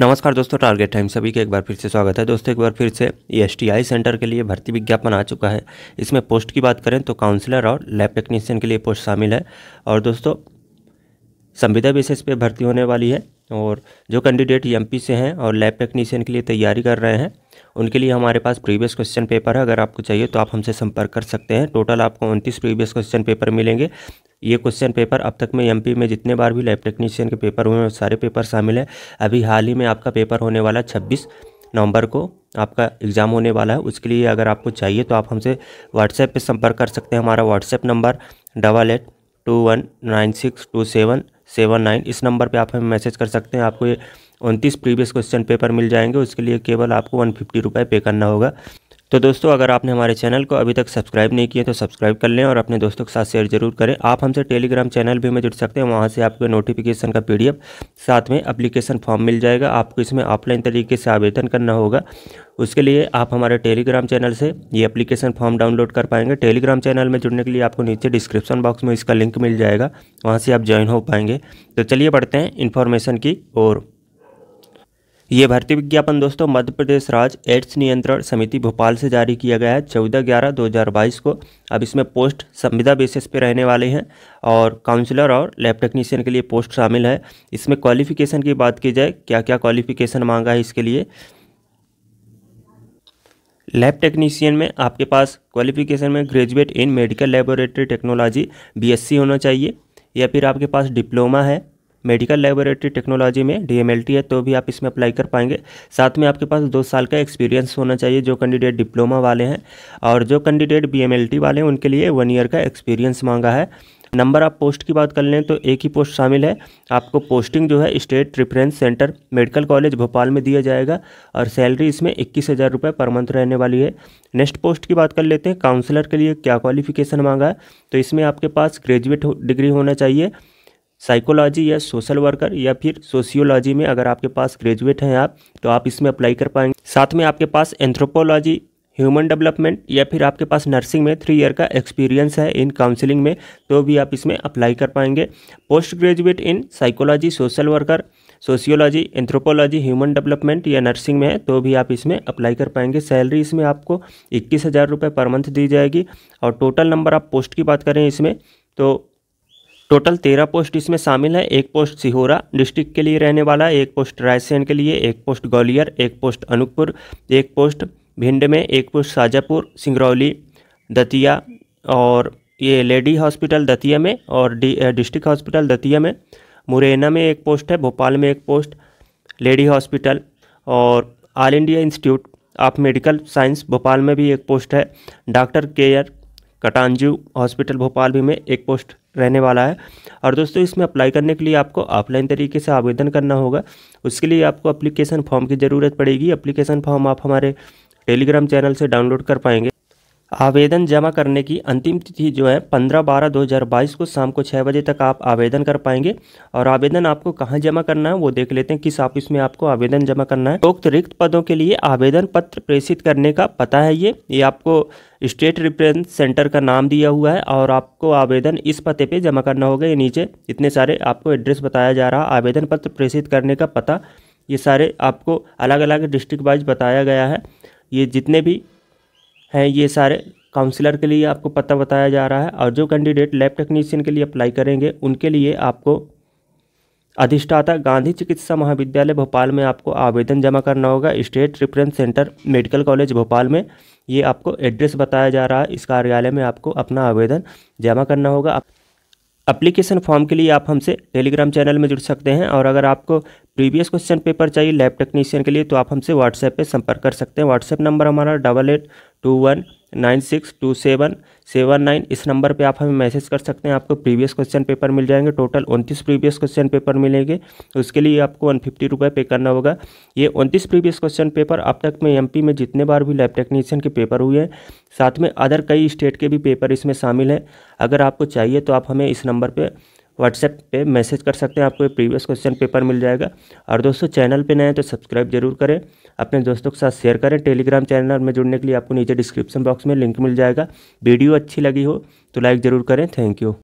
नमस्कार दोस्तों target time सभी का एक बार फिर से स्वागत है दोस्तों एक बार फिर से ई e सेंटर के लिए भर्ती विज्ञापन आ चुका है इसमें पोस्ट की बात करें तो काउंसलर और लैब टेक्नीशियन के लिए पोस्ट शामिल है और दोस्तों संविदा बेसिस पे भर्ती होने वाली है और जो कैंडिडेट एम e से हैं और लैब टेक्नीशियन के लिए तैयारी कर रहे हैं उनके लिए हमारे पास प्रीवियस क्वेश्चन पेपर है अगर आपको चाहिए तो आप हमसे संपर्क कर सकते हैं टोटल आपको उनतीस प्रीवियस क्वेश्चन पेपर मिलेंगे ये क्वेश्चन पेपर अब तक में एमपी में जितने बार भी लैब टेक्नीशियन के पेपर हुए हैं सारे पेपर शामिल हैं अभी हाल ही में आपका पेपर होने वाला छब्बीस नवंबर को आपका एग्ज़ाम होने वाला है उसके लिए अगर आपको चाहिए तो आप हमसे व्हाट्सएप पर संपर्क कर सकते हैं हमारा WhatsApp number double eight two one nine six two seven seven nine इस नंबर पे आप हमें मैसेज कर सकते हैं आपको ये उनतीस प्रीवियस क्वेश्चन पेपर मिल जाएंगे उसके लिए केवल आपको वन फिफ्टी रुपये पे करना होगा तो दोस्तों अगर आपने हमारे चैनल को अभी तक सब्सक्राइब नहीं किया तो सब्सक्राइब कर लें और अपने दोस्तों के साथ शेयर जरूर करें आप हमसे टेलीग्राम चैनल भी में जुड़ सकते हैं वहाँ से आपको नोटिफिकेशन का पीडीएफ साथ में अप्लीकेशन फॉर्म मिल जाएगा आपको इसमें ऑफलाइन तरीके से आवेदन करना होगा उसके लिए आप हमारे टेलीग्राम चैनल से ये अप्लीकेशन फॉर्म डाउनलोड कर पाएंगे टेलीग्राम चैनल में जुड़ने के लिए आपको नीचे डिस्क्रिप्शन बॉक्स में इसका लिंक मिल जाएगा वहाँ से आप ज्वाइन हो पाएंगे तो चलिए बढ़ते हैं इन्फॉर्मेशन की और ये भर्ती विज्ञापन दोस्तों मध्य प्रदेश राज्य एड्स नियंत्रण समिति भोपाल से जारी किया गया है चौदह ग्यारह दो हज़ार बाईस को अब इसमें पोस्ट संविदा बेसिस पे रहने वाले हैं और काउंसलर और लैब टेक्नीशियन के लिए पोस्ट शामिल है इसमें क्वालिफिकेशन की बात की जाए क्या क्या क्वालिफिकेशन मांगा है इसके लिए लैब टेक्नीशियन में आपके पास क्वालिफिकेशन में graduate in medical laboratory technology बी होना चाहिए या फिर आपके पास डिप्लोमा है मेडिकल लेबोरेटरी टेक्नोलॉजी में डीएमएलटी है तो भी आप इसमें अप्लाई कर पाएंगे साथ में आपके पास दो साल का एक्सपीरियंस होना चाहिए जो कैंडिडेट डिप्लोमा वाले हैं और जो कैंडिडेट बीएमएलटी वाले हैं उनके लिए वन ईयर का एक्सपीरियंस मांगा है नंबर आप पोस्ट की बात कर लें तो एक ही पोस्ट शामिल है आपको पोस्टिंग जो है state reference centre medical college Bhopal में दिया जाएगा और सैलरी इसमें इक्कीस हज़ार रुपये पर मंथ रहने वाली है नेक्स्ट पोस्ट की बात कर लेते हैं काउंसलर के लिए क्या क्वालिफिकेशन मांगा है तो इसमें आपके पास ग्रेजुएट डिग्री होना चाहिए साइकोलॉजी या सोशल वर्कर या फिर सोशियोलॉजी में अगर आपके पास ग्रेजुएट हैं आप तो आप इसमें अप्लाई कर पाएंगे साथ में आपके पास एंथ्रोपोलॉजी ह्यूमन डेवलपमेंट या फिर आपके पास नर्सिंग में थ्री ईयर का एक्सपीरियंस है इन काउंसलिंग में तो भी आप इसमें अप्लाई कर पाएंगे post graduate in psychology social worker sociology anthropology human development या नर्सिंग में है तो भी आप इसमें अप्लाई कर पाएंगे सैलरी इसमें आपको इक्कीस हज़ार रुपये पर मंथ दी जाएगी और टोटल नंबर आप पोस्ट की बात करें इसमें तो टोटल तेरह पोस्ट इसमें शामिल है एक पोस्ट सिहोरा डिस्ट्रिक्ट के लिए रहने वाला एक पोस्ट रायसेन के लिए एक पोस्ट ग्वालियर एक पोस्ट अनूपपुर एक पोस्ट भिंड में एक पोस्ट शाजापुर सिंगरौली दतिया और ये लेडी हॉस्पिटल दतिया में और डिस्ट्रिक्ट हॉस्पिटल दतिया में मुरैना में एक पोस्ट है भोपाल में एक पोस्ट लेडी हॉस्पिटल और all India institute of medical science Bhopal में भी एक पोस्ट है doctor care Katju hospital Bhopal भी में एक पोस्ट रहने वाला है और दोस्तों इसमें अप्लाई करने के लिए आपको ऑफलाइन तरीके से आवेदन करना होगा उसके लिए आपको अप्लीकेशन फॉर्म की ज़रूरत पड़ेगी अप्लीकेशन फॉर्म आप हमारे टेलीग्राम चैनल से डाउनलोड कर पाएंगे आवेदन जमा करने की अंतिम तिथि जो है पंद्रह बारह दो हज़ार बाईस को शाम को छः बजे तक आप आवेदन कर पाएंगे और आवेदन आपको कहाँ जमा करना है वो देख लेते हैं किस ऑफिस में आपको आवेदन जमा करना है उक्त रिक्त पदों के लिए आवेदन पत्र प्रेषित करने का पता है ये ये आपको स्टेट रिफरेंस सेंटर का नाम दिया हुआ है और आपको आवेदन इस पते पर जमा करना होगा ये नीचे इतने सारे आपको एड्रेस बताया जा रहा आवेदन पत्र प्रेषित करने का पता ये सारे आपको अलग अलग डिस्ट्रिक्ट वाइज बताया गया है ये जितने भी हैं ये सारे काउंसलर के लिए आपको पता बताया जा रहा है और जो कैंडिडेट लैब टेक्नीशियन के लिए अप्लाई करेंगे उनके लिए आपको अधिष्ठाता गांधी चिकित्सा महाविद्यालय भोपाल में आपको आवेदन जमा करना होगा state reference centre medical college Bhopal में ये आपको एड्रेस बताया जा रहा है इस कार्यालय में आपको अपना आवेदन जमा करना होगा अप्लीकेशन फॉर्म के लिए आप हमसे टेलीग्राम चैनल में जुड़ सकते हैं और अगर आपको प्रीवियस क्वेश्चन पेपर चाहिए लैब टेक्नीशियन के लिए तो आप हमसे व्हाट्सएप पे संपर्क कर सकते हैं व्हाट्सएप नंबर हमारा double eight two one nine six two seven seven nine इस नंबर पे आप हमें मैसेज कर सकते हैं आपको प्रीवियस क्वेश्चन पेपर मिल जाएंगे टोटल उनतीस प्रीवियस क्वेश्चन पेपर मिलेंगे उसके लिए आपको वन फिफ्टी रुपये पे करना होगा ये उनतीस प्रीवियस क्वेश्चन पेपर अब तक में एमपी में जितने बार भी लैब टेक्नीशियन के पेपर हुए हैं साथ में अदर कई स्टेट के भी पेपर इसमें शामिल हैं अगर आपको चाहिए तो आप हमें इस नंबर पर व्हाट्सएप पे मैसेज कर सकते हैं आपको ये प्रीवियस क्वेश्चन पेपर मिल जाएगा और दोस्तों चैनल पे नए हैं तो सब्सक्राइब जरूर करें अपने दोस्तों के साथ शेयर करें टेलीग्राम चैनल में जुड़ने के लिए आपको नीचे डिस्क्रिप्शन बॉक्स में लिंक मिल जाएगा वीडियो अच्छी लगी हो तो लाइक ज़रूर करें थैंक यू